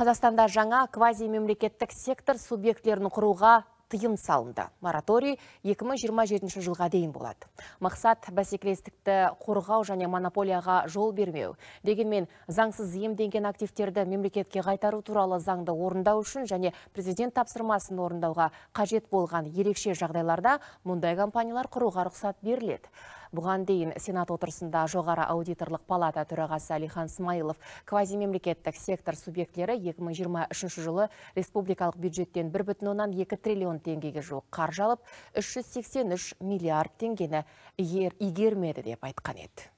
Қазақстанда жаңа квази-мемлекеттік сектор субъектілерін құруға тыйым салынды. Мораторий 2027 жылға дейін болады. Мақсат бәсекелестікті қорғау және монополияға жол бермеу. Дегенмен заңсыз иемденген активтерді мемлекетке қайтару туралы заңды орындау үшін және президент тапсырмасын орындауға қажет болған ерекше жағдайларда мұндай компаниялар құруға рұқсат беріледі. Бұған дейін Сенат отырысында жоғары аудиторлық палата төрағасы Алихан квази квазимемлекеттік сектор субъектілері 2023 жылы республикалық бюджеттен 1,2 триллион теңгеге жуық қаржалып, 383 миллиард теңгені игермеді деп айтқан еді.